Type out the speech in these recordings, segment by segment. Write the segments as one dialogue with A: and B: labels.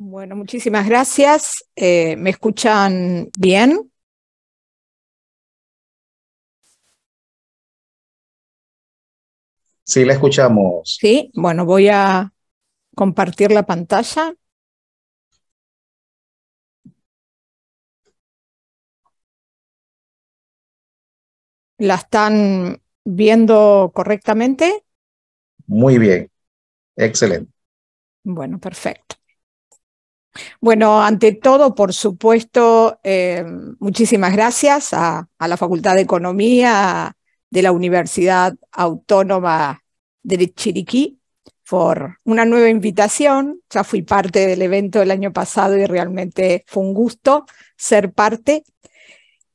A: Bueno, muchísimas gracias. Eh, ¿Me escuchan bien?
B: Sí, la escuchamos.
A: Sí, bueno, voy a compartir la pantalla. ¿La están viendo correctamente?
B: Muy bien, excelente.
A: Bueno, perfecto. Bueno, ante todo, por supuesto, eh, muchísimas gracias a, la Facultad de Economía de la Universidad Autónoma de Chiriquí por una nueva invitación. Ya fui parte del evento del año pasado y realmente fue un gusto ser parte.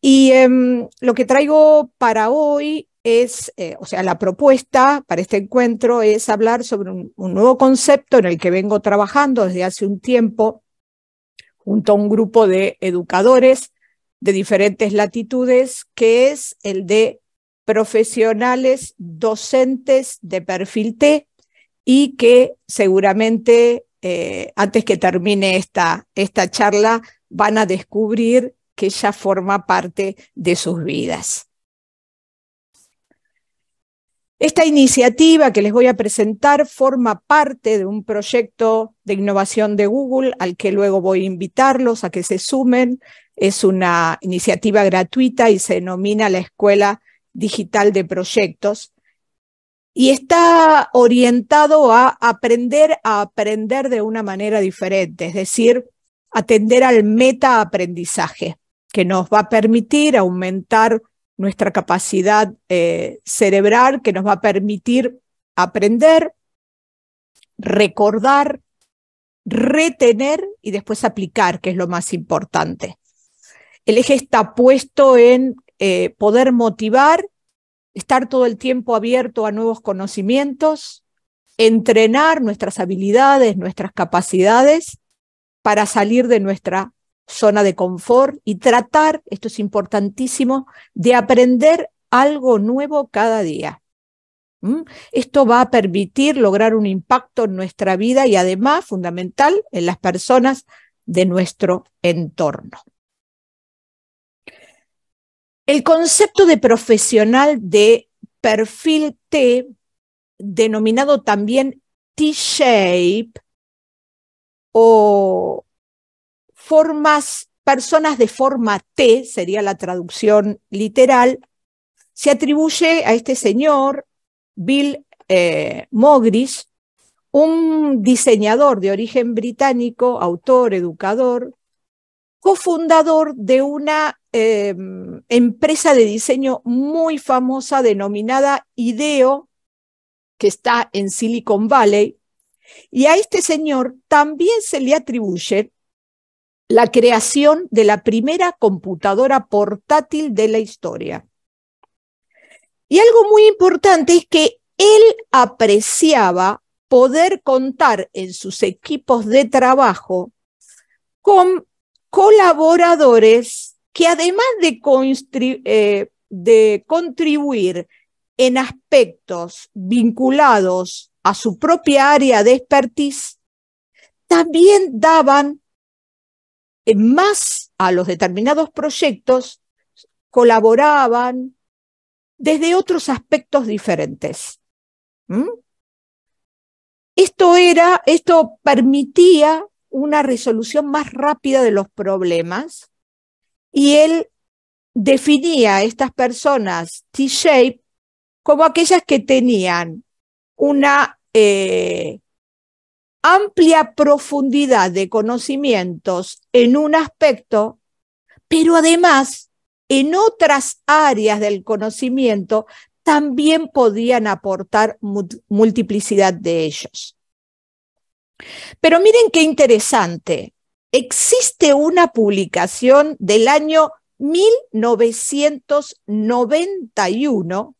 A: Y em, lo que traigo para hoy es, eh, o sea, la propuesta para este encuentro es hablar sobre un nuevo concepto en el que vengo trabajando desde hace un tiempo junto a un grupo de educadores de diferentes latitudes, que es el de profesionales docentes de perfil T y que seguramente eh, antes que termine esta, esta charla van a descubrir que ya forma parte de sus vidas. Esta iniciativa que les voy a presentar forma parte de un proyecto de innovación de Google al que luego voy a invitarlos a que se sumen. Es una iniciativa gratuita y se denomina la Escuela Digital de Proyectos y está orientado a aprender a aprender de una manera diferente, es decir, atender al meta aprendizaje que nos va a permitir aumentar nuestra capacidad eh, cerebral que nos va a permitir aprender, recordar, retener y después aplicar, que es lo más importante. El eje está puesto en eh, poder motivar, estar todo el tiempo abierto a nuevos conocimientos, entrenar nuestras habilidades, nuestras capacidades para salir de nuestra zona de confort y tratar, esto es importantísimo, de aprender algo nuevo cada día. ¿Mm? Esto va a permitir lograr un impacto en nuestra vida y además, fundamental, en las personas de nuestro entorno. El concepto de profesional de perfil T, denominado también T-shape o formas, personas de forma T, sería la traducción literal, se atribuye a este señor, Bill eh, Mogris, un diseñador de origen británico, autor, educador, cofundador de una em, empresa de diseño muy famosa denominada IDEO, que está en Silicon Valley. Y a este señor también se le atribuye la creación de la primera computadora portátil de la historia. Y algo muy importante es que él apreciaba poder contar en sus equipos de trabajo con colaboradores que además de, eh, contribuir en aspectos vinculados a su propia área de expertise, también daban más a los determinados proyectos colaboraban desde otros aspectos diferentes. ¿Mm? Esto era, esto permitía una resolución más rápida de los problemas y él definía a estas personas T-shape como aquellas que tenían una eh, amplia profundidad de conocimientos en un aspecto, pero además en otras áreas del conocimiento también podían aportar multiplicidad de ellos. Pero miren qué interesante. Existe una publicación del año 1991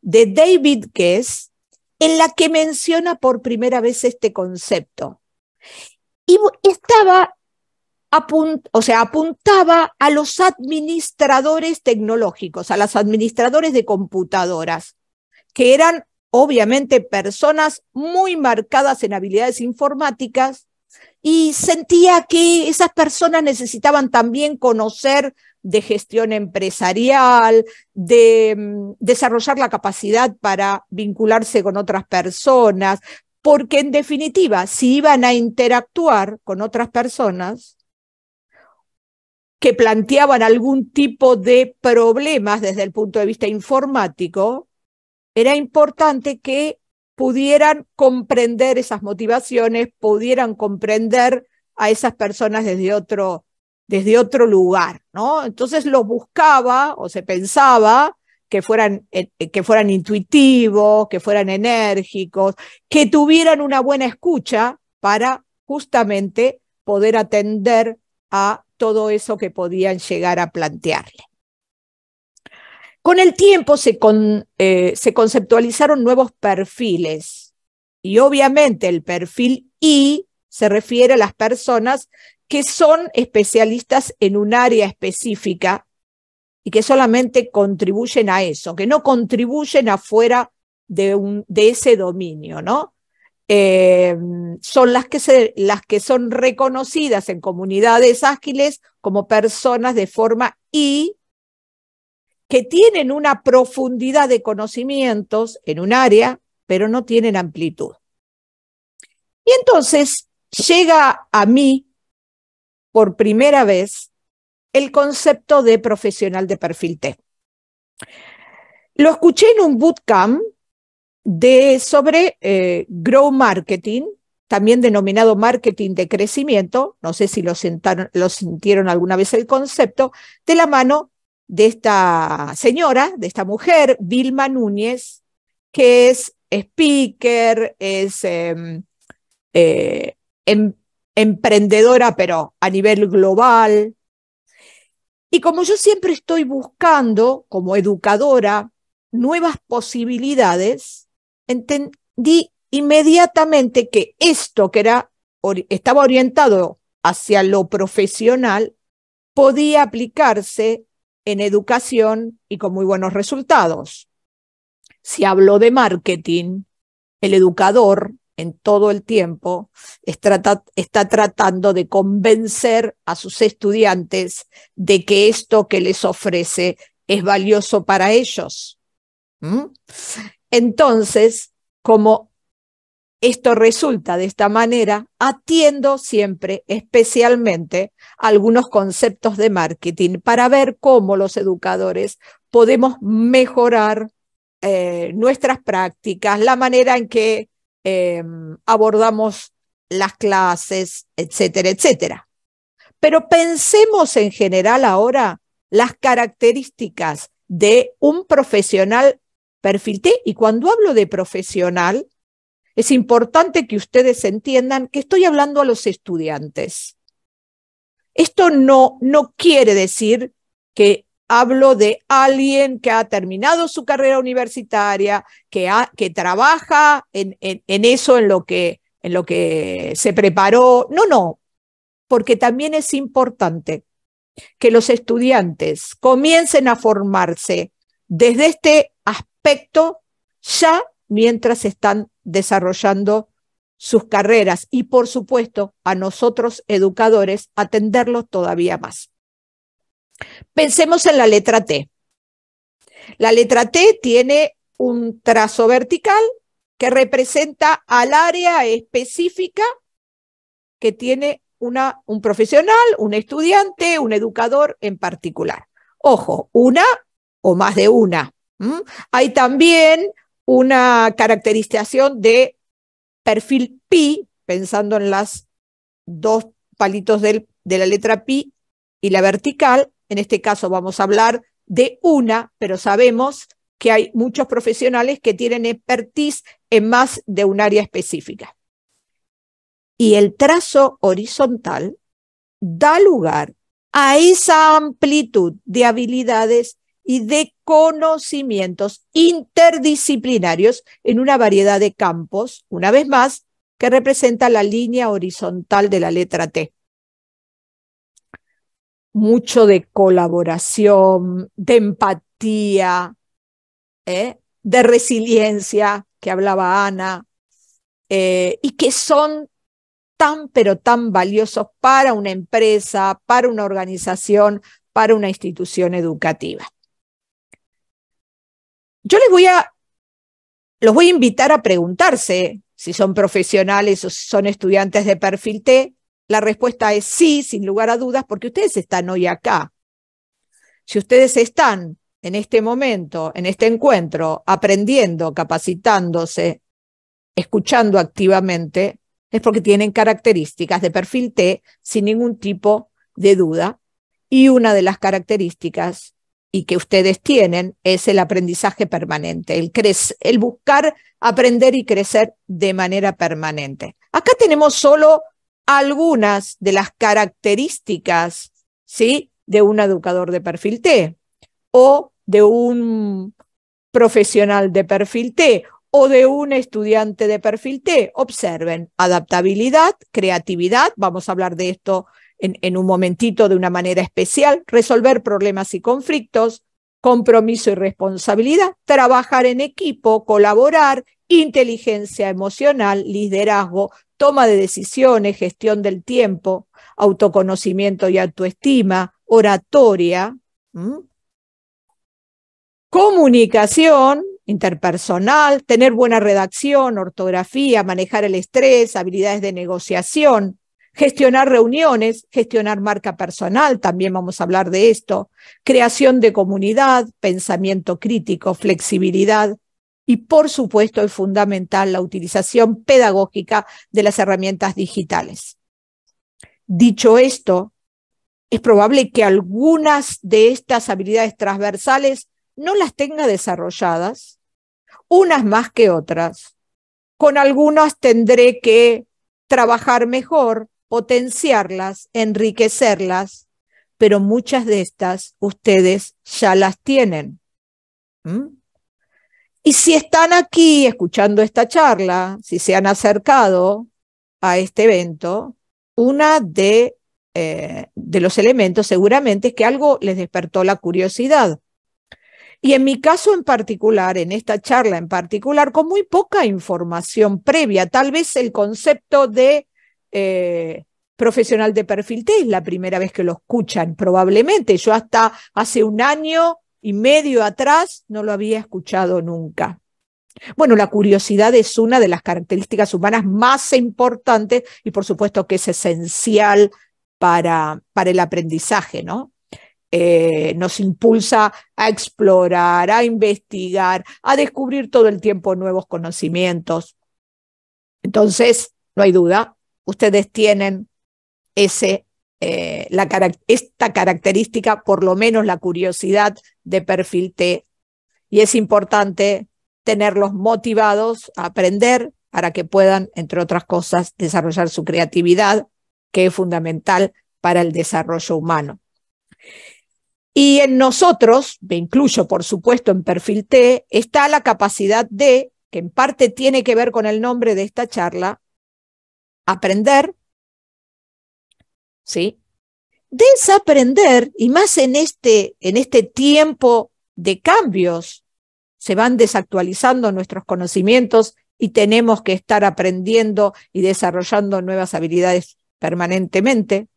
A: de David Guest en la que menciona por primera vez este concepto. Y estaba, o sea, apuntaba a los administradores tecnológicos, a los administradores de computadoras, que eran obviamente personas muy marcadas en habilidades informáticas y sentía que esas personas necesitaban también conocer de gestión empresarial, de mm, desarrollar la capacidad para vincularse con otras personas, porque en definitiva, si iban a interactuar con otras personas que planteaban algún tipo de problemas desde el punto de vista informático, era importante que pudieran comprender esas motivaciones, pudieran comprender a esas personas desde otro, desde otro lugar, ¿no? Entonces los buscaba o se pensaba que fueran, eh, que fueran intuitivos, que fueran enérgicos, que tuvieran una buena escucha para justamente poder atender a todo eso que podían llegar a plantearle. Con el tiempo se, eh, se conceptualizaron nuevos perfiles y obviamente el perfil I se refiere a las personas que son especialistas en un área específica y que solamente contribuyen a eso, que no contribuyen afuera de, un, de ese dominio, ¿no? Eh, son las que, se, las que son reconocidas en comunidades ágiles como personas de forma I que tienen una profundidad de conocimientos en un área, pero no tienen amplitud. Y entonces llega a mí por primera vez el concepto de profesional de perfil T. Lo escuché en un bootcamp de, sobre eh, Grow Marketing, también denominado marketing de crecimiento, no sé si lo, lo sintieron alguna vez el concepto, de la mano de esta señora, de esta mujer, Vilma Núñez, que es speaker, es em, eh, em, emprendedora, pero a nivel global. Y como yo siempre estoy buscando, como educadora, nuevas posibilidades, entendí inmediatamente que esto que era, estaba orientado hacia lo profesional podía aplicarse en educación y con muy buenos resultados. Si hablo de marketing, el educador en todo el tiempo está, tratando de convencer a sus estudiantes de que esto que les ofrece es valioso para ellos. ¿Mm? Entonces, como esto resulta de esta manera, atiendo siempre especialmente algunos conceptos de marketing para ver cómo los educadores podemos mejorar eh, nuestras prácticas, la manera en que em, abordamos las clases, etcétera, etcétera. Pero pensemos en general ahora las características de un profesional perfil T. Y cuando hablo de profesional, es importante que ustedes entiendan que estoy hablando a los estudiantes. Esto no, no quiere decir que hablo de alguien que ha terminado su carrera universitaria, que, trabaja en, eso, en lo, que, en lo que se preparó. No, no, porque también es importante que los estudiantes comiencen a formarse desde este aspecto ya mientras están desarrollando sus carreras y, por supuesto, a nosotros educadores, atenderlos todavía más. Pensemos en la letra T. La letra T tiene un trazo vertical que representa al área específica que tiene un profesional, un estudiante, un educador en particular. Ojo, una o más de una. Hay también una caracterización de perfil pi, pensando en las dos palitos del, de la letra pi y la vertical. En este caso vamos a hablar de una, pero sabemos que hay muchos profesionales que tienen expertise en más de un área específica. Y el trazo horizontal da lugar a esa amplitud de habilidades y de conocimientos interdisciplinarios en una variedad de campos, una vez más, que representa la línea horizontal de la letra T. Mucho de colaboración, de empatía, ¿eh? de resiliencia, que hablaba Ana, eh, y que son tan, pero tan valiosos para una empresa, para una organización, para una institución educativa yo les voy a, los voy a invitar a preguntarse si son profesionales o si son estudiantes de perfil T. La respuesta es sí, sin lugar a dudas, porque ustedes están hoy acá. Si ustedes están en este momento, en este encuentro, aprendiendo, capacitándose, escuchando activamente, es porque tienen características de perfil T sin ningún tipo de duda. Y una de las características y que ustedes tienen es el aprendizaje permanente, el, el buscar aprender y crecer de manera permanente. Acá tenemos solo algunas de las características ¿sí? de un educador de perfil T o de un profesional de perfil T o de un estudiante de perfil T. Observen, adaptabilidad, creatividad, vamos a hablar de esto en, un momentito de una manera especial, resolver problemas y conflictos, compromiso y responsabilidad, trabajar en equipo, colaborar, inteligencia emocional, liderazgo, toma de decisiones, gestión del tiempo, autoconocimiento y autoestima, oratoria, comunicación interpersonal, tener buena redacción, ortografía, manejar el estrés, habilidades de negociación, gestionar reuniones, gestionar marca personal, también vamos a hablar de esto, creación de comunidad, pensamiento crítico, flexibilidad y por supuesto es fundamental la utilización pedagógica de las herramientas digitales. Dicho esto, es probable que algunas de estas habilidades transversales no las tenga desarrolladas, unas más que otras. Con algunas tendré que trabajar mejor, potenciarlas, enriquecerlas, pero muchas de estas ustedes ya las tienen. ¿Mm? Y si están aquí escuchando esta charla, si se han acercado a este evento, una de, eh, de los elementos seguramente es que algo les despertó la curiosidad. Y en mi caso en particular, en esta charla en particular, con muy poca información previa, tal vez el concepto de eh, profesional de perfil T, es la primera vez que lo escuchan probablemente. Yo hasta hace un año y medio atrás no lo había escuchado nunca. Bueno, la curiosidad es una de las características humanas más importantes y por supuesto que es esencial para, para el aprendizaje, ¿no? Eh, nos impulsa a explorar, a investigar, a descubrir todo el tiempo nuevos conocimientos. Entonces, no hay duda ustedes tienen ese, eh, esta característica, por lo menos la curiosidad de perfil T. Y es importante tenerlos motivados a aprender para que puedan, entre otras cosas, desarrollar su creatividad, que es fundamental para el desarrollo humano. Y en nosotros, me incluyo por supuesto en perfil T, está la capacidad de, que en parte tiene que ver con el nombre de esta charla, aprender, ¿sí? Desaprender, y más en este, en este tiempo de cambios, se van desactualizando nuestros conocimientos y tenemos que estar aprendiendo y desarrollando nuevas habilidades permanentemente.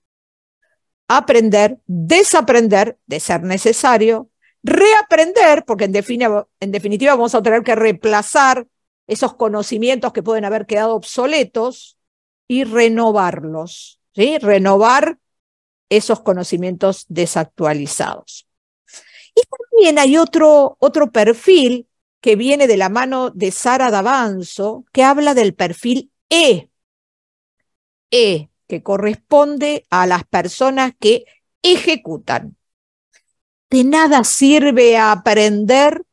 A: Aprender, desaprender de ser necesario, reaprender, porque en, en definitiva vamos a tener que reemplazar esos conocimientos que pueden haber quedado obsoletos, y renovarlos, ¿sí? renovar esos conocimientos desactualizados. Y también hay otro, otro perfil que viene de la mano de Sara Davanzo, que habla del perfil E. E, que corresponde a las personas que ejecutan. De nada sirve aprender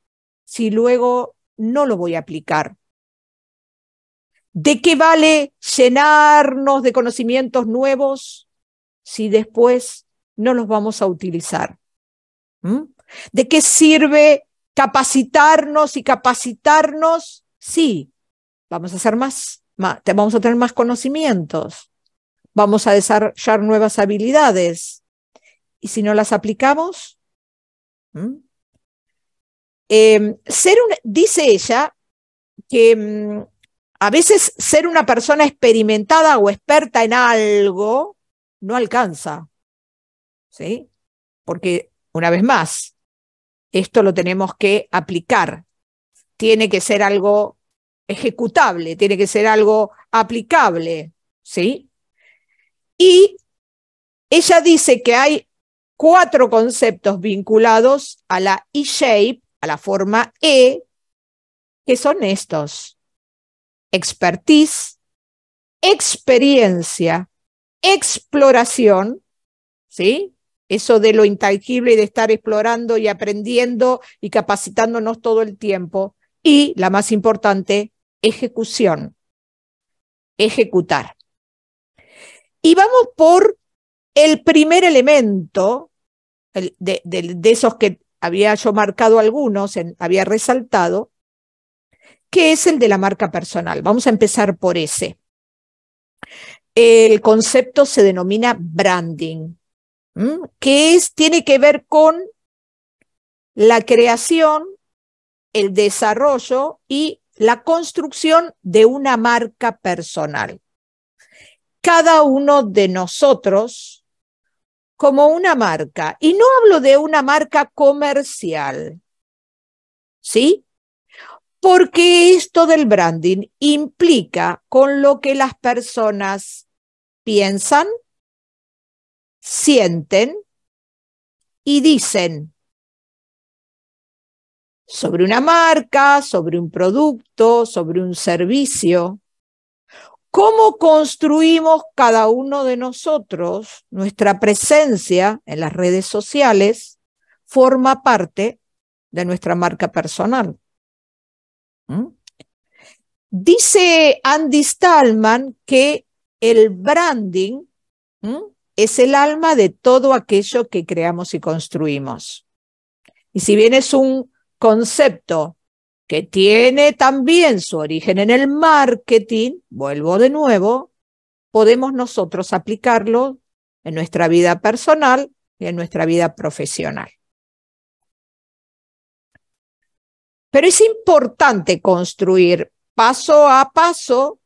A: si luego no lo voy a aplicar. ¿De qué vale llenarnos de conocimientos nuevos si después no los vamos a utilizar? ¿Mm? ¿De qué sirve capacitarnos y capacitarnos? Sí, vamos a hacer más, vamos a tener más conocimientos, vamos a desarrollar nuevas habilidades. ¿Y si no las aplicamos? ¿Mm? Em, ser un, dice ella que mm, a veces ser una persona experimentada o experta en algo no alcanza. ¿Sí? Porque, una vez más, esto lo tenemos que aplicar. Tiene que ser algo ejecutable, tiene que ser algo aplicable, ¿sí? Y ella dice que hay cuatro conceptos vinculados a la E-shape, a la forma E, que son estos expertise, experiencia, exploración, ¿sí? Eso de lo intangible y de estar explorando y aprendiendo y capacitándonos todo el tiempo. Y la más importante, ejecución, ejecutar. Y vamos por el primer elemento de, esos que había yo marcado algunos, había resaltado, ¿Qué es el de la marca personal. Vamos a empezar por ese. El concepto se denomina branding, que es, tiene que ver con la creación, el desarrollo y la construcción de una marca personal. Cada uno de nosotros como una marca, y no hablo de una marca comercial, ¿sí? porque esto del branding implica con lo que las personas piensan, sienten y dicen sobre una marca, sobre un producto, sobre un servicio. ¿Cómo construimos cada uno de nosotros nuestra presencia en las redes sociales? Forma parte de nuestra marca personal. Dice Andy Stallman que el branding es el alma de todo aquello que creamos y construimos. Y si bien es un concepto que tiene también su origen en el marketing, vuelvo de nuevo, podemos nosotros aplicarlo en nuestra vida personal y en nuestra vida profesional. Pero es importante construir paso a paso,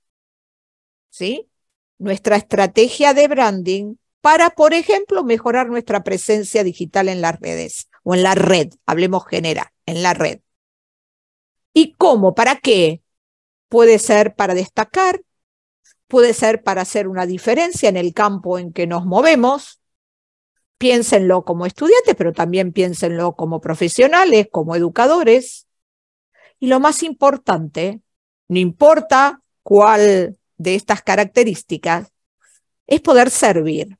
A: ¿sí? Nuestra estrategia de branding para, por ejemplo, mejorar nuestra presencia digital en las redes o en la red, hablemos genera, en la red. ¿Y cómo? ¿Para qué? Puede ser para destacar, puede ser para hacer una diferencia en el campo en que nos movemos. Piénsenlo como estudiantes, pero también piénsenlo como profesionales, como educadores. Y lo más importante, no importa cuál de estas características, es poder servir.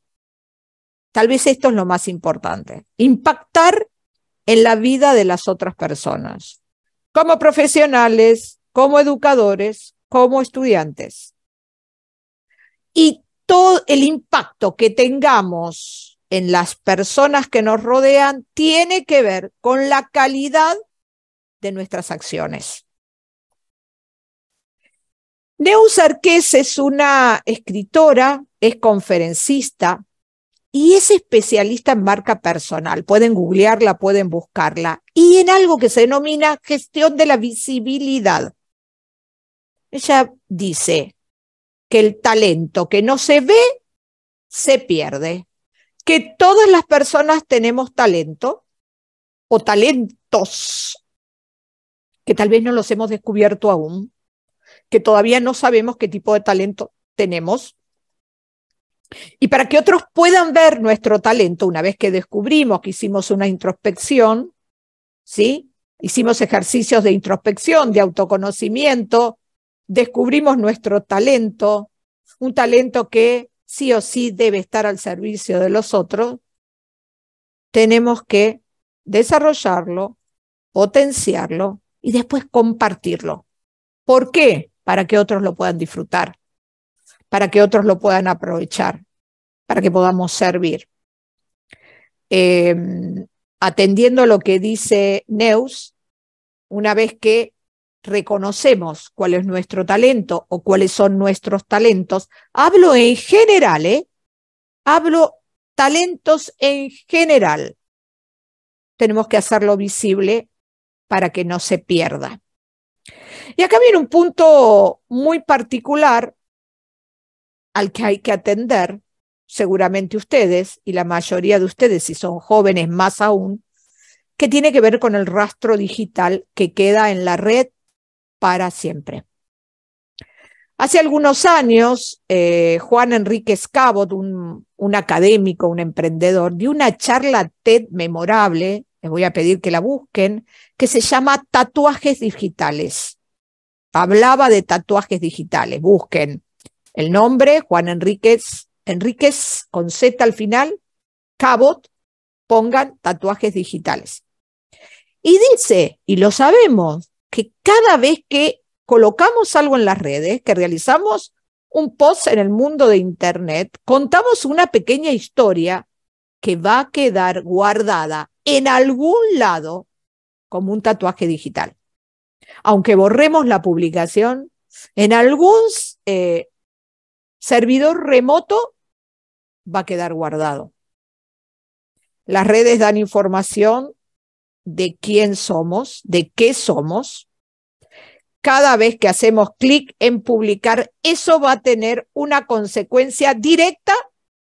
A: Tal vez esto es lo más importante, impactar en la vida de las otras personas, como profesionales, como educadores, como estudiantes. Y todo el impacto que tengamos en las personas que nos rodean tiene que ver con la calidad de nuestras acciones. Neus Arqués es una escritora, es conferencista y es especialista en marca personal. Pueden googlearla, pueden buscarla. Y en algo que se denomina gestión de la visibilidad. Ella dice que el talento que no se ve se pierde, que todas las personas tenemos talento o talentos que tal vez no los hemos descubierto aún, que todavía no sabemos qué tipo de talento tenemos. Y para que otros puedan ver nuestro talento una vez que descubrimos que hicimos una introspección, ¿sí? Hicimos ejercicios de introspección, de autoconocimiento, descubrimos nuestro talento, un talento que sí o sí debe estar al servicio de los otros, tenemos que desarrollarlo, potenciarlo y después compartirlo. ¿Por qué? Para que otros lo puedan disfrutar, para que otros lo puedan aprovechar, para que podamos servir. Atendiendo em, atendiendo lo que dice Neus, una vez que reconocemos cuál es nuestro talento o cuáles son nuestros talentos, hablo en general, ¿eh? hablo talentos en general. Tenemos que hacerlo visible para que no se pierda. Y acá viene un punto muy particular al que hay que atender, seguramente ustedes y la mayoría de ustedes, si son jóvenes más aún, que tiene que ver con el rastro digital que queda en la red para siempre. Hace algunos años, eh, Juan Enrique Scabot, un, un académico, un emprendedor, dio una charla TED memorable les voy a pedir que la busquen, que se llama Tatuajes Digitales. Hablaba de tatuajes digitales, busquen el nombre, Juan Enríquez, Enríquez con Z al final, Cabot, pongan tatuajes digitales. Y dice, y lo sabemos, que cada vez que colocamos algo en las redes, que realizamos un post en el mundo de Internet, contamos una pequeña historia que va a quedar guardada en algún lado como un tatuaje digital. Aunque borremos la publicación, en algún eh, servidor remoto va a quedar guardado. Las redes dan información de quién somos, de qué somos. Cada vez que hacemos clic en publicar, eso va a tener una consecuencia directa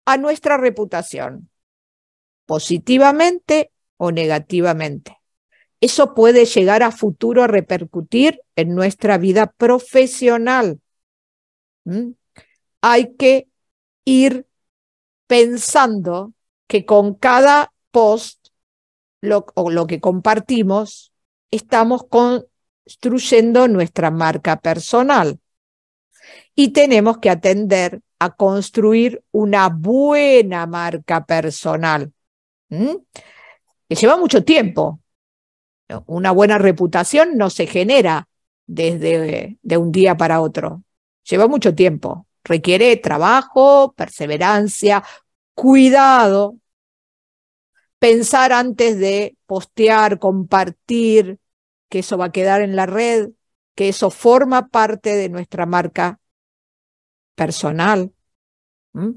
A: a nuestra reputación, positivamente o negativamente. Eso puede llegar a futuro a repercutir en nuestra vida profesional. ¿Mm? Hay que ir pensando que con cada post lo, o lo que compartimos, estamos construyendo nuestra marca personal. Y tenemos que atender a construir una buena marca personal. ¿Mm? lleva mucho tiempo. Una buena reputación no se genera desde de un día para otro. Lleva mucho tiempo. Requiere trabajo, perseverancia, cuidado, pensar antes de postear, compartir, que eso va a quedar en la red, que eso forma parte de nuestra marca personal. ¿Mm?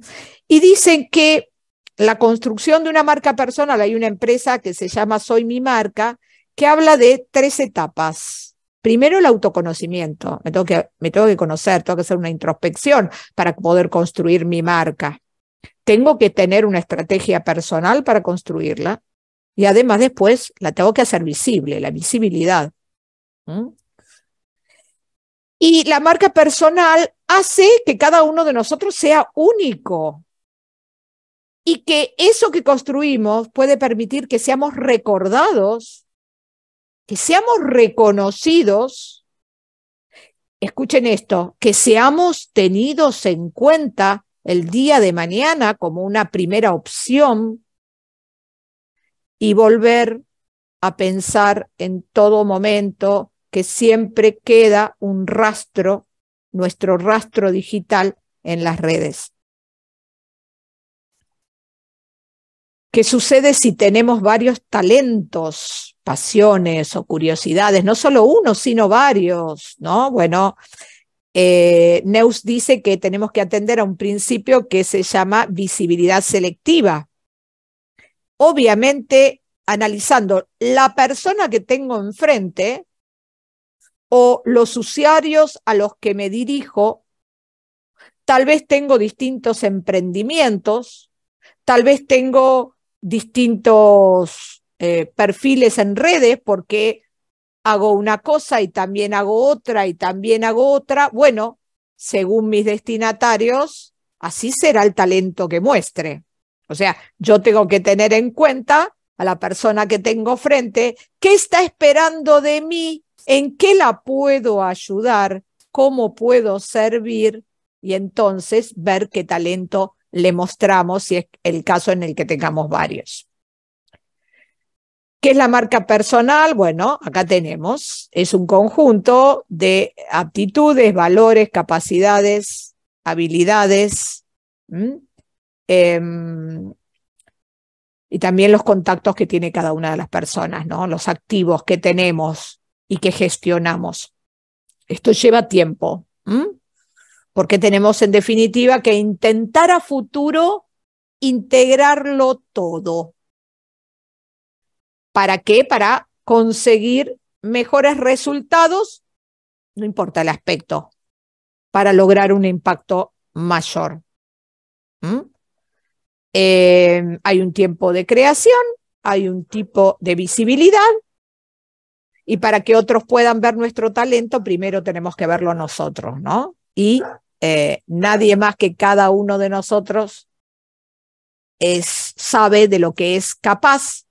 A: Y dicen que la construcción de una marca personal, hay una empresa que se llama Soy mi marca, que habla de tres etapas. Primero el autoconocimiento, me tengo que, me tengo que conocer, tengo que hacer una introspección para poder construir mi marca. Tengo que tener una estrategia personal para construirla y además después la tengo que hacer visible, la visibilidad. Y la marca personal hace que cada uno de nosotros sea único, y que eso que construimos puede permitir que seamos recordados, que seamos reconocidos. Escuchen esto, que seamos tenidos en cuenta el día de mañana como una primera opción y volver a pensar en todo momento que siempre queda un rastro, nuestro rastro digital en las redes. ¿Qué sucede si tenemos varios talentos, pasiones o curiosidades? No solo uno, sino varios, ¿no? Bueno, eh, Neus dice que tenemos que atender a un principio que se llama visibilidad selectiva. Obviamente, analizando la persona que tengo enfrente o los usuarios a los que me dirijo, tal vez tengo distintos emprendimientos, tal vez tengo distintos eh, perfiles en redes porque hago una cosa y también hago otra y también hago otra. Bueno, según mis destinatarios, así será el talento que muestre. O sea, yo tengo que tener en cuenta a la persona que tengo frente, qué está esperando de mí, en qué la puedo ayudar, cómo puedo servir y entonces ver qué talento le mostramos si es el caso en el que tengamos varios. ¿Qué es la marca personal? Bueno, acá tenemos, es un conjunto de aptitudes, valores, capacidades, habilidades em, y también los contactos que tiene cada una de las personas, ¿no? los activos que tenemos y que gestionamos. Esto lleva tiempo porque tenemos en definitiva que intentar a futuro integrarlo todo. ¿Para qué? Para conseguir mejores resultados, no importa el aspecto, para lograr un impacto mayor. ¿Mm? Em, hay un tiempo de creación, hay un tipo de visibilidad y para que otros puedan ver nuestro talento, primero tenemos que verlo nosotros, ¿no? Y eh, nadie más que cada uno de nosotros es, sabe de lo que es capaz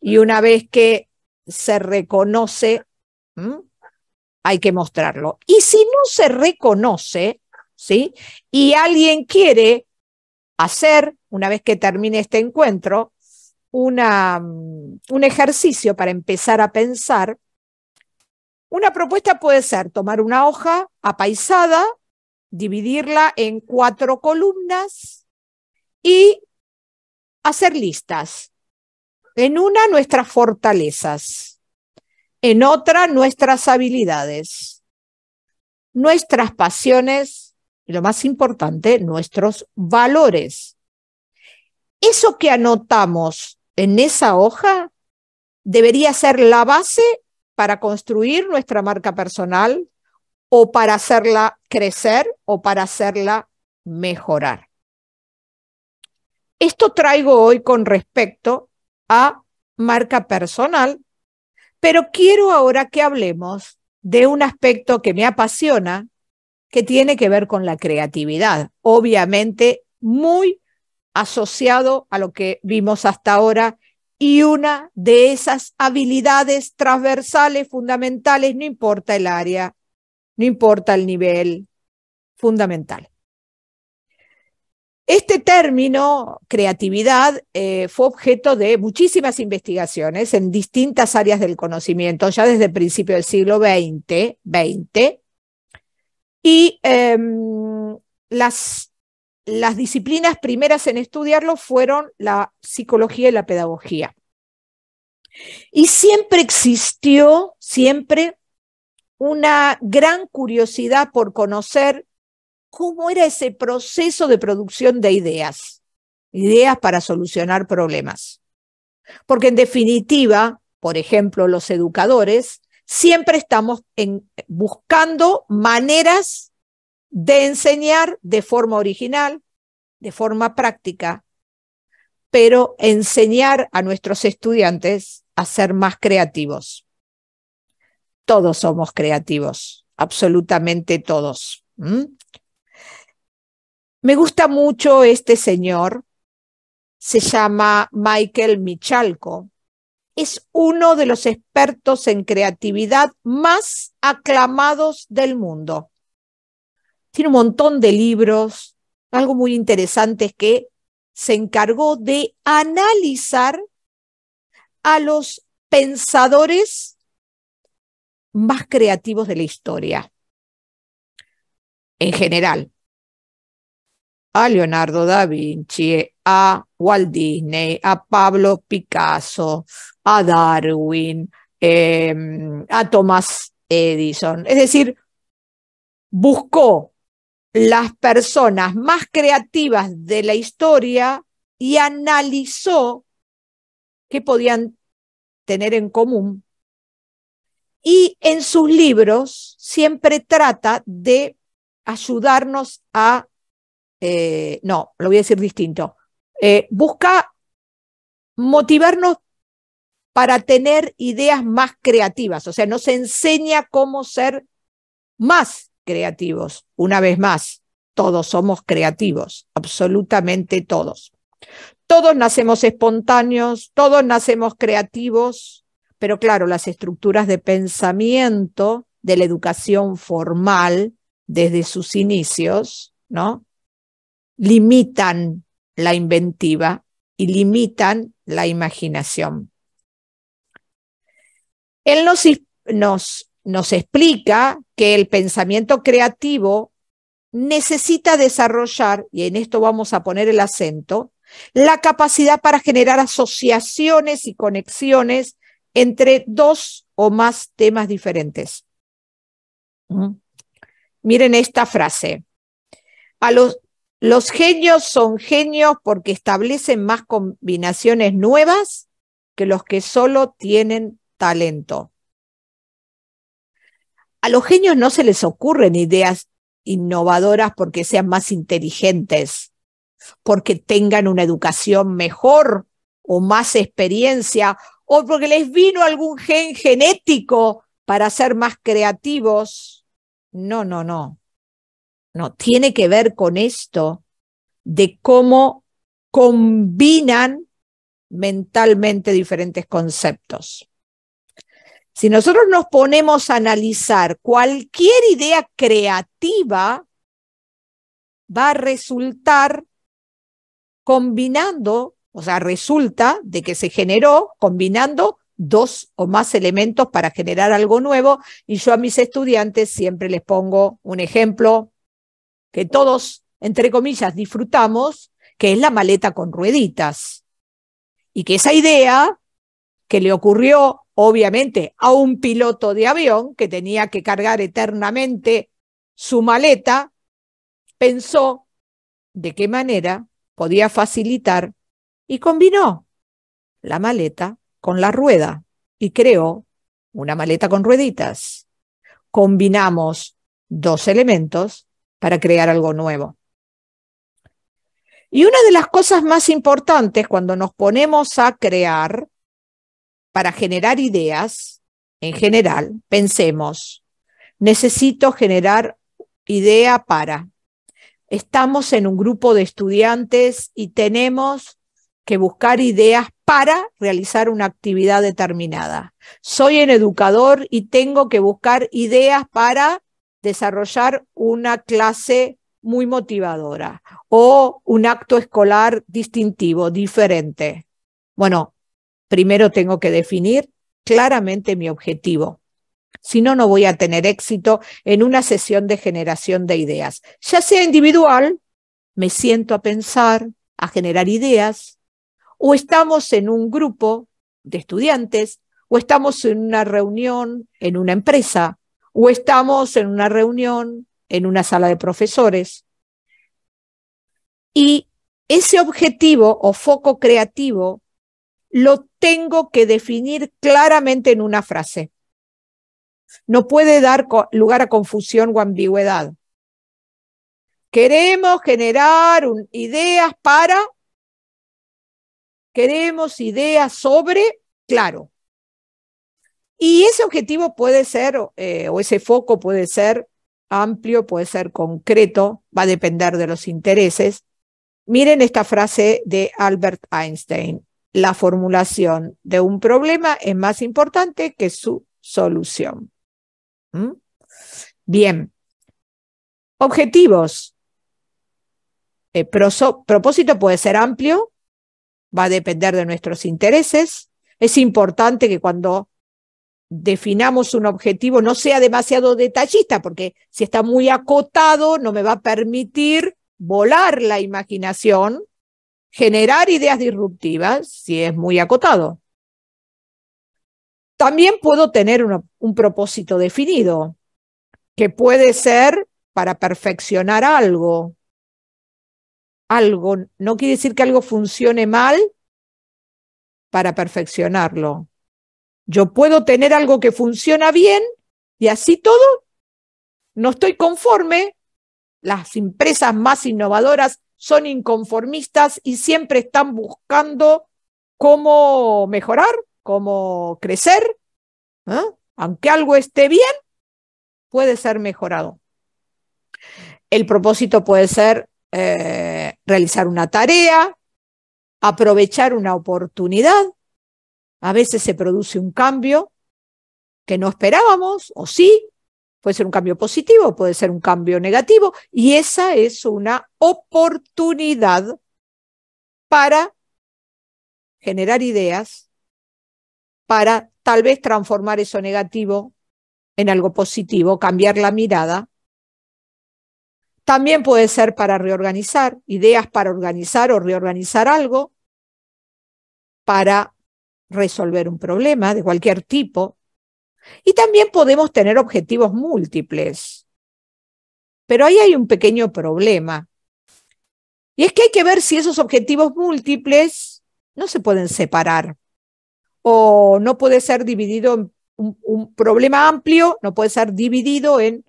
A: y una vez que se reconoce, hay que mostrarlo. Y si no se reconoce, ¿sí? Y alguien quiere hacer, una vez que termine este encuentro, una, mm, un ejercicio para empezar a pensar, una propuesta puede ser tomar una hoja apaisada dividirla en cuatro columnas y hacer listas. En una nuestras fortalezas, en otra nuestras habilidades, nuestras pasiones y lo más importante, nuestros valores. Eso que anotamos en esa hoja debería ser la base para construir nuestra marca personal, o para hacerla crecer o para hacerla mejorar. Esto traigo hoy con respecto a marca personal, pero quiero ahora que hablemos de un aspecto que me apasiona, que tiene que ver con la creatividad, obviamente muy asociado a lo que vimos hasta ahora y una de esas habilidades transversales fundamentales, no importa el área no importa el nivel fundamental. Este término, creatividad, eh, fue objeto de muchísimas investigaciones en distintas áreas del conocimiento, ya desde el principio del siglo XX, y em, las, las disciplinas primeras en estudiarlo fueron la psicología y la pedagogía. Y siempre existió, siempre una gran curiosidad por conocer cómo era ese proceso de producción de ideas, ideas para solucionar problemas. Porque en definitiva, por ejemplo, los educadores, siempre estamos buscando maneras de enseñar de forma original, de forma práctica, pero enseñar a nuestros estudiantes a ser más creativos. Todos somos creativos, absolutamente todos. Me gusta mucho este señor, se llama Michael Michalco. Es uno de los expertos en creatividad más aclamados del mundo. Tiene un montón de libros. Algo muy interesante es que se encargó de analizar a los pensadores más creativos de la historia, en general. A Leonardo da Vinci, a Walt Disney, a Pablo Picasso, a Darwin, em, a Thomas Edison. Es decir, buscó las personas más creativas de la historia y analizó qué podían tener en común y en sus libros siempre trata de ayudarnos a, eh, no, lo voy a decir distinto, eh, busca motivarnos para tener ideas más creativas, o sea, nos enseña cómo ser más creativos. Una vez más, todos somos creativos, absolutamente todos. Todos nacemos espontáneos, todos nacemos creativos, pero claro, las estructuras de pensamiento de la educación formal desde sus inicios, ¿no? Limitan la inventiva y limitan la imaginación. Él nos, nos explica que el pensamiento creativo necesita desarrollar, y en esto vamos a poner el acento, la capacidad para generar asociaciones y conexiones entre dos o más temas diferentes. Miren esta frase. A los, los genios son genios porque establecen más combinaciones nuevas que los que solo tienen talento. A los genios no se les ocurren ideas innovadoras porque sean más inteligentes, porque tengan una educación mejor o más experiencia o porque les vino algún gen genético para ser más creativos. No, no, no. No, tiene que ver con esto de cómo combinan mentalmente diferentes conceptos. Si nosotros nos ponemos a analizar cualquier idea creativa, va a resultar combinando o sea, resulta de que se generó combinando dos o más elementos para generar algo nuevo. Y yo a mis estudiantes siempre les pongo un ejemplo que todos, entre comillas, disfrutamos, que es la maleta con rueditas. Y que esa idea que le ocurrió, obviamente, a un piloto de avión que tenía que cargar eternamente su maleta, pensó de qué manera podía facilitar y combinó la maleta con la rueda y creó una maleta con rueditas. Combinamos dos elementos para crear algo nuevo. Y una de las cosas más importantes cuando nos ponemos a crear para generar ideas, en general, pensemos, necesito generar idea para. Estamos en un grupo de estudiantes y tenemos que buscar ideas para realizar una actividad determinada. Soy un educador y tengo que buscar ideas para desarrollar una clase muy motivadora o un acto escolar distintivo, diferente. Bueno, primero tengo que definir claramente mi objetivo. Si no, no voy a tener éxito en una sesión de generación de ideas. Ya sea individual, me siento a pensar, a generar ideas, o estamos en un grupo de estudiantes, o estamos en una reunión en una empresa, o estamos en una reunión en una sala de profesores. Y ese objetivo o foco creativo lo tengo que definir claramente en una frase. No puede dar lugar a confusión o ambigüedad. Queremos generar ideas para Queremos ideas sobre, claro. Y ese objetivo puede ser, eh, o ese foco puede ser amplio, puede ser concreto, va a depender de los intereses. Miren esta frase de Albert Einstein. La formulación de un problema es más importante que su solución. ¿Mm? Bien. Objetivos. Eh, propósito puede ser amplio, va a depender de nuestros intereses. Es importante que cuando definamos un objetivo no sea demasiado detallista, porque si está muy acotado no me va a permitir volar la imaginación, generar ideas disruptivas si es muy acotado. También puedo tener un, propósito definido, que puede ser para perfeccionar algo, algo, no quiere decir que algo funcione mal para perfeccionarlo. Yo puedo tener algo que funciona bien y así todo, no estoy conforme. Las empresas más innovadoras son inconformistas y siempre están buscando cómo mejorar, cómo crecer. ¿eh? Aunque algo esté bien, puede ser mejorado. El propósito puede ser eh, realizar una tarea, aprovechar una oportunidad. A veces se produce un cambio que no esperábamos, o sí, puede ser un cambio positivo, puede ser un cambio negativo, y esa es una oportunidad para generar ideas, para tal vez transformar eso negativo en algo positivo, cambiar la mirada también puede ser para reorganizar, ideas para organizar o reorganizar algo, para resolver un problema de cualquier tipo. Y también podemos tener objetivos múltiples. Pero ahí hay un pequeño problema. Y es que hay que ver si esos objetivos múltiples no se pueden separar o no puede ser dividido en un, problema amplio, no puede ser dividido en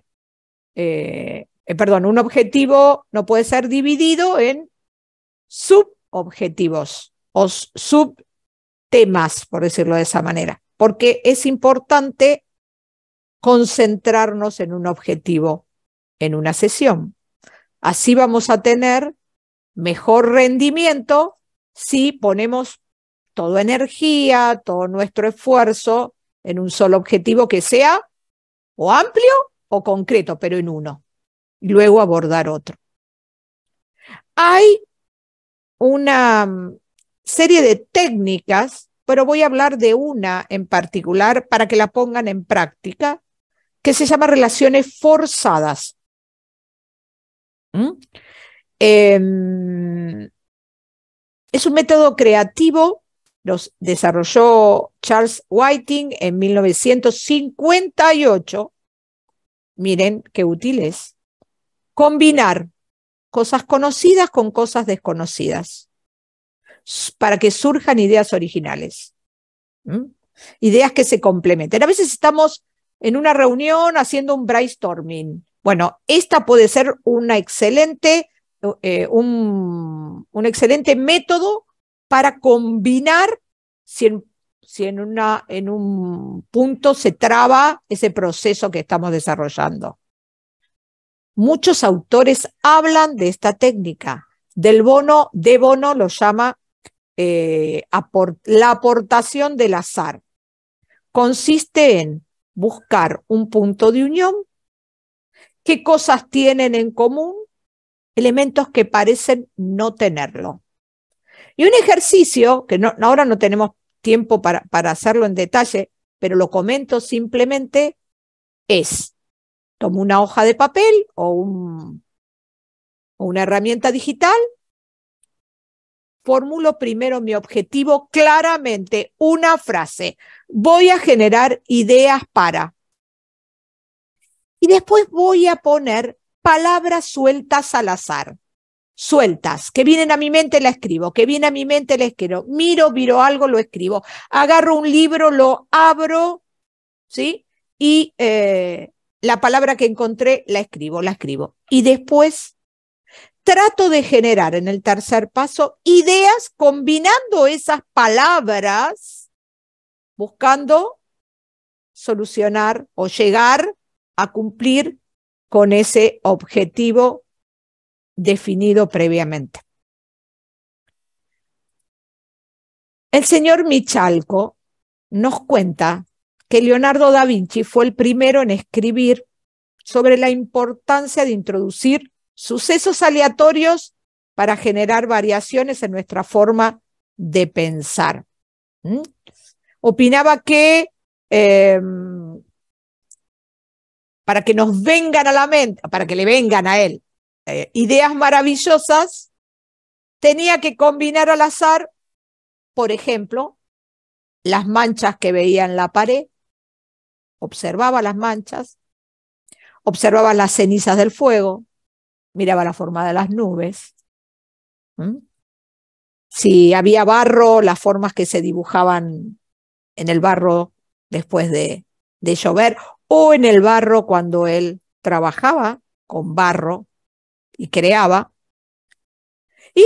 A: eh, eh, perdón, un objetivo no puede ser dividido en subobjetivos o subtemas, por decirlo de esa manera, porque es importante concentrarnos en un objetivo en una sesión. Así vamos a tener mejor rendimiento si ponemos toda energía, todo nuestro esfuerzo en un solo objetivo que sea o amplio o concreto, pero en uno y luego abordar otro. Hay una mm, serie de técnicas, pero voy a hablar de una en particular para que la pongan en práctica, que se llama relaciones forzadas. ¿Mm? Em, es un método creativo, los desarrolló Charles Whiting en 1958. Miren qué útil es combinar cosas conocidas con cosas desconocidas para que surjan ideas originales, ideas que se complementen. A veces estamos en una reunión haciendo un brainstorming. Bueno, esta puede ser una excelente, eh, un, excelente método para combinar si, en, si en, una, en un punto se traba ese proceso que estamos desarrollando. Muchos autores hablan de esta técnica. Del bono, de bono lo llama eh, la aportación del azar. Consiste en buscar un punto de unión, qué cosas tienen en común, elementos que parecen no tenerlo. Y un ejercicio, que ahora no tenemos tiempo para, para hacerlo en detalle, pero lo comento simplemente, es tomo una hoja de papel o, un, o una herramienta digital, formulo primero mi objetivo claramente, una frase. Voy a generar ideas para. Y después voy a poner palabras sueltas al azar. Sueltas, que vienen a mi mente la escribo, que viene a mi mente la escribo. Miro, viro algo, lo escribo. Agarro un libro, lo abro, ¿sí? Y eh, la palabra que encontré, la escribo, la escribo. Y después trato de generar en el tercer paso ideas combinando esas palabras, buscando solucionar o llegar a cumplir con ese objetivo definido previamente. El señor Michalco nos cuenta que Leonardo da Vinci fue el primero en escribir sobre la importancia de introducir sucesos aleatorios para generar variaciones en nuestra forma de pensar. ¿Mm? Opinaba que em, para que nos vengan a la mente, para que le vengan a él eh, ideas maravillosas, tenía que combinar al azar, por ejemplo, las manchas que veía en la pared, observaba las manchas, observaba las cenizas del fuego, miraba la forma de las nubes. Si había barro, las formas que se dibujaban en el barro después de, de llover o en el barro cuando él trabajaba con barro y creaba. Y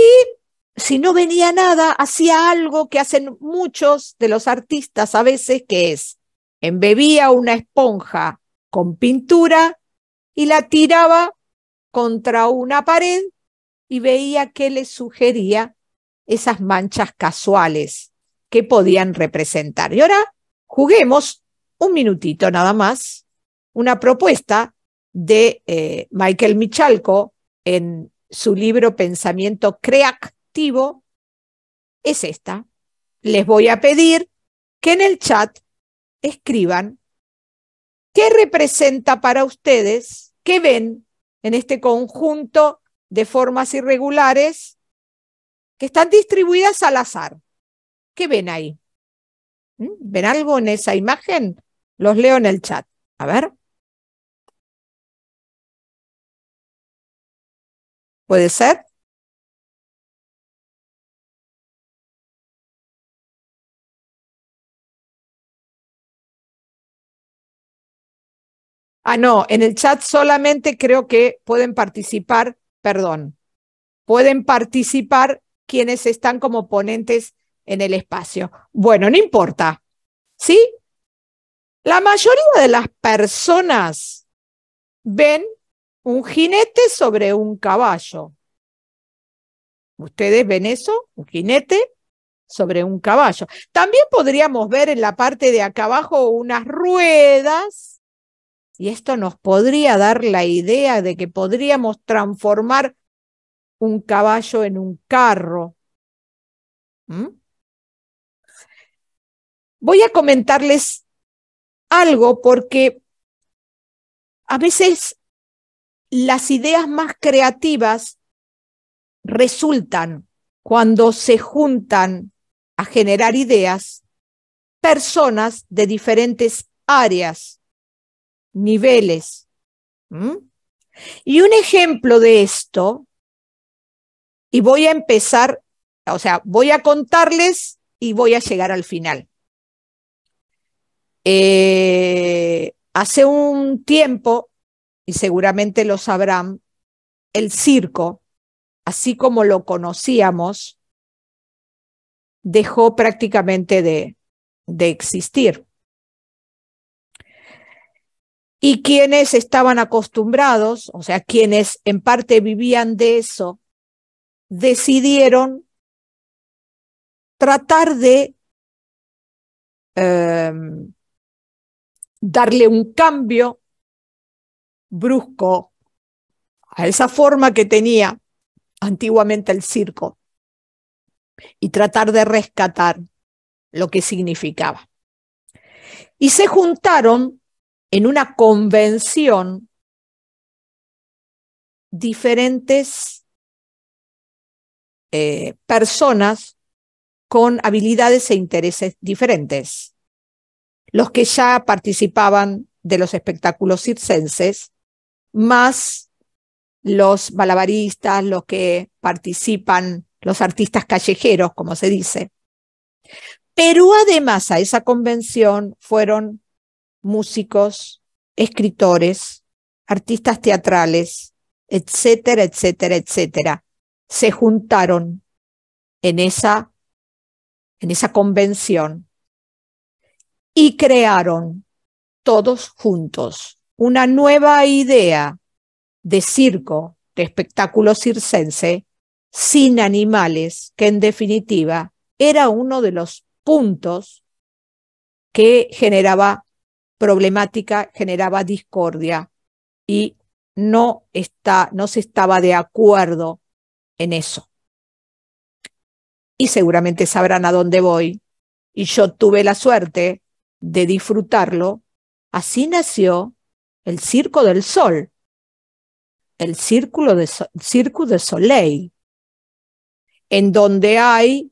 A: si no venía nada, hacía algo que hacen muchos de los artistas a veces, que es embebía una esponja con pintura y la tiraba contra una pared y veía que le sugería esas manchas casuales que podían representar. Y ahora juguemos un minutito nada más, una propuesta de eh, Michael Michalco en su libro Pensamiento Creativo es esta. Les voy a pedir que en el chat escriban qué representa para ustedes, qué ven en este conjunto de formas irregulares que están distribuidas al azar. ¿Qué ven ahí? ¿Mm? ¿Ven algo en esa imagen? Los leo en el chat. A ver.
B: ¿Puede ser?
A: Ah, no, en el chat solamente creo que pueden participar, perdón, pueden participar quienes están como ponentes en el espacio. Bueno, no importa, ¿sí? La mayoría de las personas ven un jinete sobre un caballo. ¿Ustedes ven eso? Un jinete sobre un caballo. También podríamos ver en la parte de acá abajo unas ruedas y esto nos podría dar la idea de que podríamos transformar un caballo en un carro. ¿Mm? Voy a comentarles algo porque a veces las ideas más creativas resultan cuando se juntan a generar ideas personas de diferentes áreas niveles. Y un ejemplo de esto, y voy a empezar, o sea, voy a contarles y voy a llegar al final. Eh, hace un tiempo, y seguramente lo sabrán, el circo, así como lo conocíamos, dejó prácticamente de, de existir y quienes estaban acostumbrados, o sea, quienes en parte vivían de eso, decidieron tratar de em, darle un cambio brusco a esa forma que tenía antiguamente el circo y tratar de rescatar lo que significaba. Y se juntaron en una convención diferentes eh, personas con habilidades e intereses diferentes. Los que ya participaban de los espectáculos circenses, más los balabaristas, los que participan, los artistas callejeros, como se dice. Pero además a esa convención fueron músicos, escritores, artistas teatrales, etcétera, etcétera, etcétera, se juntaron en esa, en esa convención y crearon todos juntos una nueva idea de circo, de espectáculo circense, sin animales, que en definitiva era uno de los puntos que generaba problemática generaba discordia y no, está, no se estaba de acuerdo en eso. Y seguramente sabrán a dónde voy. Y yo tuve la suerte de disfrutarlo. Así nació el Circo del Sol, el Círculo de, Circo de Soleil, en donde hay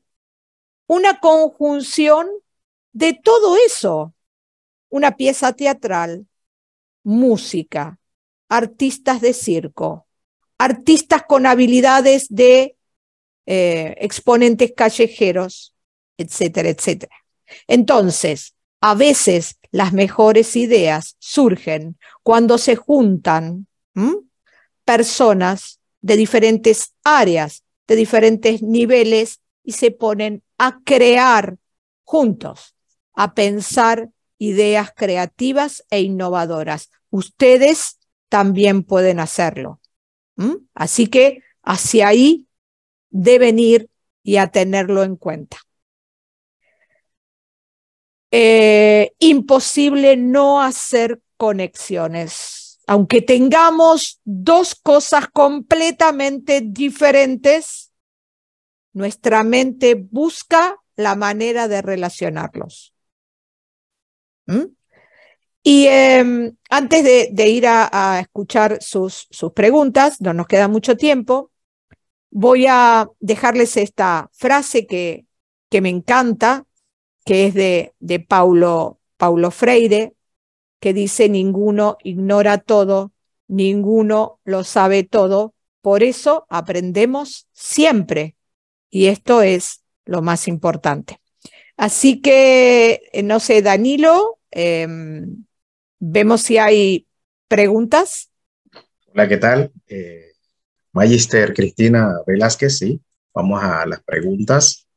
A: una conjunción de todo eso una pieza teatral, música, artistas de circo, artistas con habilidades de eh, exponentes callejeros, etcétera, etcétera. Entonces, a veces las mejores ideas surgen cuando se juntan personas de diferentes áreas, de diferentes niveles y se ponen a crear juntos, a pensar ideas creativas e innovadoras. Ustedes también pueden hacerlo. Así que hacia ahí deben ir y a tenerlo en cuenta. Eh, imposible no hacer conexiones. Aunque tengamos dos cosas completamente diferentes, nuestra mente busca la manera de relacionarlos. ¿Mm? Y em, antes de, ir a, escuchar sus, preguntas, no nos queda mucho tiempo, voy a dejarles esta frase que, que me encanta, que es de, de Paulo, Paulo Freire, que dice, ninguno ignora todo, ninguno lo sabe todo, por eso aprendemos siempre. Y esto es lo más importante. Así que, eh, no sé, Danilo, Em, vemos si hay preguntas.
B: Hola, ¿qué tal? Eh, Magister Cristina Velázquez, sí. Vamos a las preguntas.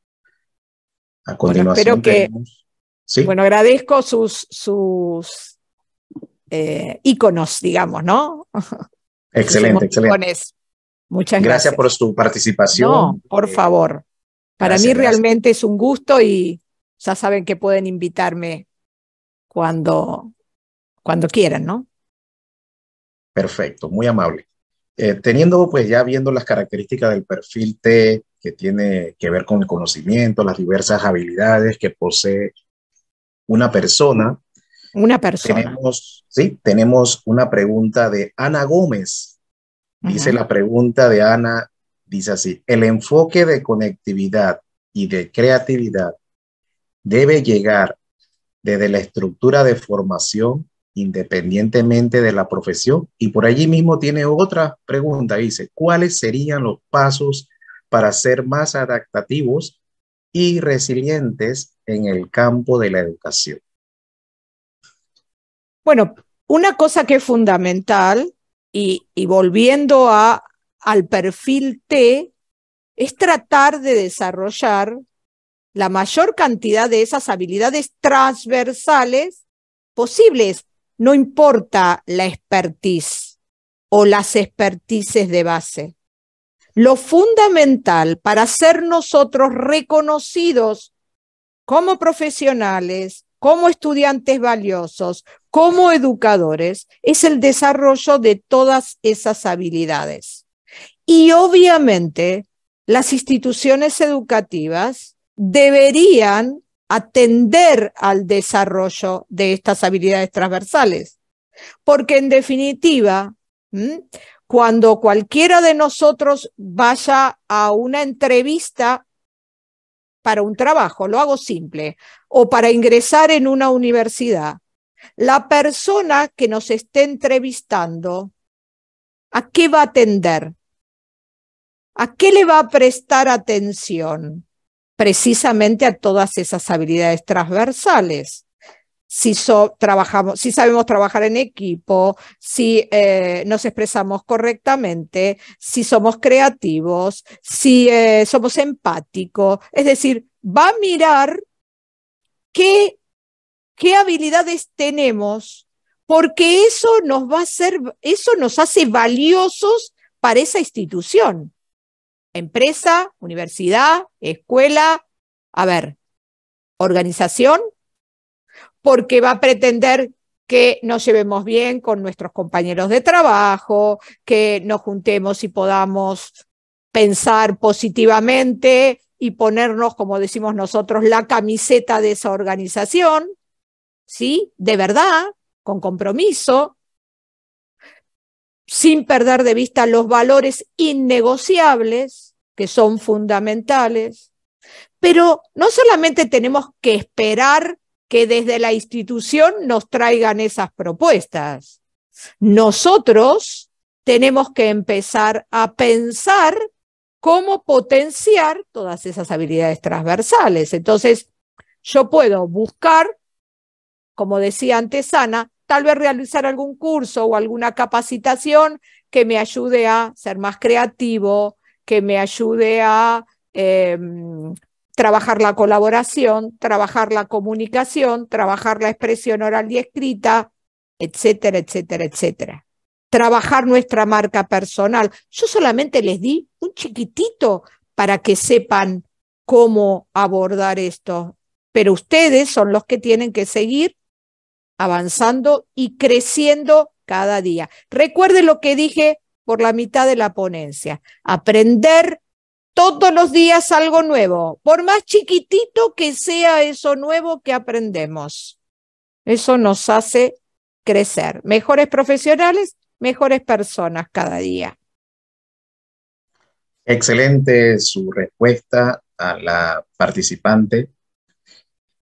B: A continuación. Bueno,
A: ¿Sí? Bueno, agradezco sus, sus eh, íconos, digamos, ¿no?
B: Excelente, excelente.
A: Muchas gracias. por
B: su participación. No, por eh, favor.
A: Para mí realmente es un gusto y ya saben que pueden invitarme cuando, cuando quieran, ¿no?
B: Perfecto, muy amable. Eh, teniendo, pues ya viendo las características del perfil T, que tiene que ver con el conocimiento, las diversas habilidades que posee una persona.
A: Una persona.
B: Tenemos, sí, tenemos una pregunta de Ana Gómez. Dice la pregunta de Ana, dice así, el enfoque de conectividad y de creatividad debe llegar desde la estructura de formación independientemente de la profesión. Y por allí mismo tiene otra pregunta, dice, ¿cuáles serían los pasos para ser más adaptativos y resilientes en el campo de la educación?
A: Bueno, una cosa que es fundamental, y, volviendo al perfil T, es tratar de desarrollar la mayor cantidad de esas habilidades transversales posibles, no importa la expertise o las expertices de base. Lo fundamental para ser nosotros reconocidos como profesionales, como estudiantes valiosos, como educadores, es el desarrollo de todas esas habilidades. Y obviamente las instituciones educativas deberían atender al desarrollo de estas habilidades transversales. Porque en definitiva, cuando cualquiera de nosotros vaya a una entrevista para un trabajo, lo hago simple, o para ingresar en una universidad, la persona que nos esté entrevistando, ¿a qué va a atender? ¿A qué le va a prestar atención? precisamente a todas esas habilidades transversales. Si, trabajamos, si sabemos trabajar en equipo, si eh, nos expresamos correctamente, si somos creativos, si eh, somos empáticos. Es decir, va a mirar qué, qué habilidades tenemos, porque eso nos va a ser, eso nos hace valiosos para esa institución empresa, universidad, escuela, a ver, organización, porque va a pretender que nos llevemos bien con nuestros compañeros de trabajo, que nos juntemos y podamos pensar positivamente y ponernos, como decimos nosotros, la camiseta de esa organización, ¿sí? De verdad, con compromiso, sin perder de vista los valores innegociables, que son fundamentales. Pero no solamente tenemos que esperar que desde la institución nos traigan esas propuestas. Nosotros tenemos que empezar a pensar cómo potenciar todas esas habilidades transversales. Entonces, yo puedo buscar, como decía antes Ana, tal vez realizar algún curso o alguna capacitación que me ayude a ser más creativo, que me ayude a em, trabajar la colaboración, trabajar la comunicación, trabajar la expresión oral y escrita, etcétera, etcétera, etcétera. Trabajar nuestra marca personal. Yo solamente les di un chiquitito para que sepan cómo abordar esto, pero ustedes son los que tienen que seguir avanzando y creciendo cada día. Recuerde lo que dije por la mitad de la ponencia, aprender todos los días algo nuevo, por más chiquitito que sea eso nuevo que aprendemos. Eso nos hace crecer, mejores profesionales, mejores personas cada día.
B: Excelente su respuesta a la participante.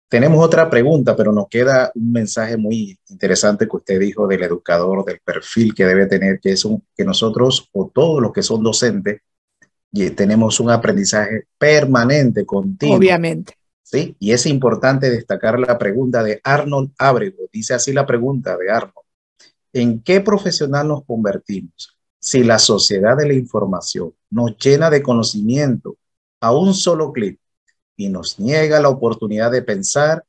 B: Tenemos otra pregunta, pero nos queda un mensaje muy interesante que usted dijo del educador, del perfil que debe tener, que es un, que nosotros o todos los que son docentes tenemos un aprendizaje permanente, continuo. Obviamente. Sí, y es importante destacar la pregunta de Arnold Ábrego. Dice así la pregunta de Arnold. ¿En qué profesional nos convertimos si la sociedad de la información nos llena de conocimiento a un solo clic? y nos niega la oportunidad de pensar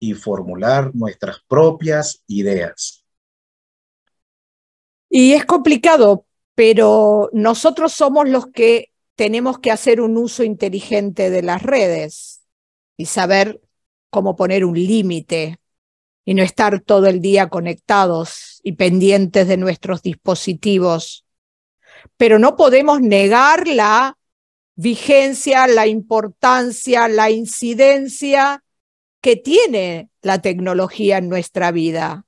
B: y formular nuestras propias ideas.
A: Y es complicado, pero nosotros somos los que tenemos que hacer un uso inteligente de las redes y saber cómo poner un límite y no estar todo el día conectados y pendientes de nuestros dispositivos. Pero no podemos negar la vigencia, la importancia, la incidencia que tiene la tecnología en nuestra vida.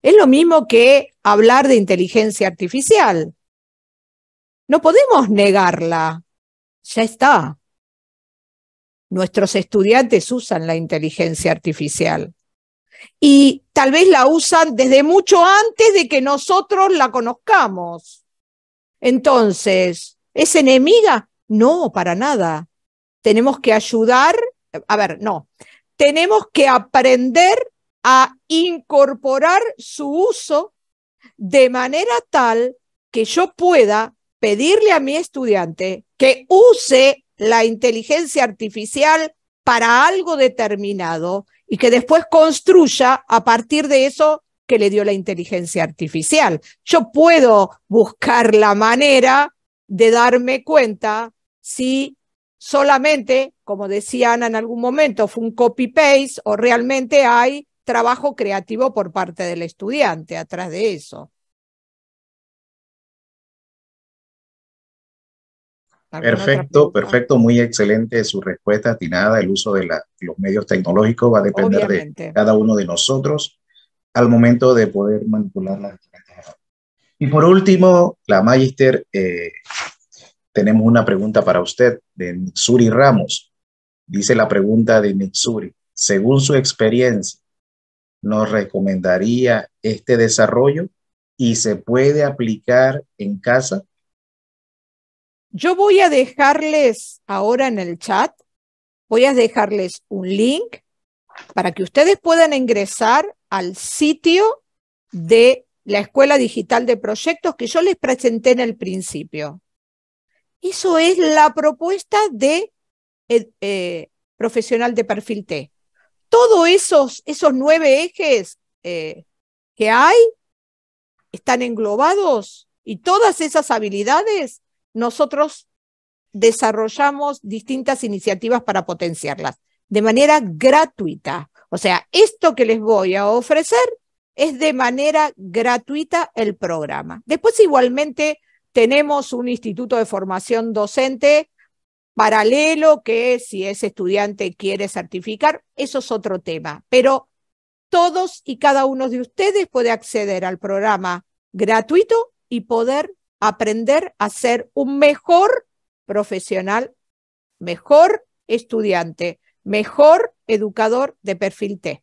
A: Es lo mismo que hablar de inteligencia artificial. No podemos negarla. Ya está. Nuestros estudiantes usan la inteligencia artificial y tal vez la usan desde mucho antes de que nosotros la conozcamos. Entonces, ¿es enemiga? No, para nada. Tenemos que ayudar, a ver, no, tenemos que aprender a incorporar su uso de manera tal que yo pueda pedirle a mi estudiante que use la inteligencia artificial para algo determinado y que después construya a partir de eso que le dio la inteligencia artificial. Yo puedo buscar la manera de darme cuenta si solamente, como decía Ana en algún momento, fue un copy-paste o realmente hay trabajo creativo por parte del estudiante atrás de eso. Perfecto,
B: perfecto, muy excelente su respuesta atinada. El uso de los medios tecnológicos va a depender de cada uno de nosotros al momento de poder manipular la Y por último, la magister eh, tenemos una pregunta para usted de Mitsuri Ramos. Dice la pregunta de Mitsuri. según su experiencia, ¿nos recomendaría este desarrollo y se puede aplicar en casa?
A: Yo voy a dejarles ahora en el chat, voy a dejarles un link para que ustedes puedan ingresar al sitio de la Escuela Digital de Proyectos que yo les presenté en el principio. Eso es la propuesta de eh, profesional de perfil T. Todos esos, esos nueve ejes eh, que hay están englobados y todas esas habilidades nosotros desarrollamos distintas iniciativas para potenciarlas de manera gratuita. O sea, esto que les voy a ofrecer es de manera gratuita el programa. Después igualmente tenemos un instituto de formación docente paralelo que si ese estudiante quiere certificar, eso es otro tema. Pero todos y cada uno de ustedes puede acceder al programa gratuito y poder aprender a ser un mejor profesional, mejor estudiante, mejor educador de perfil T.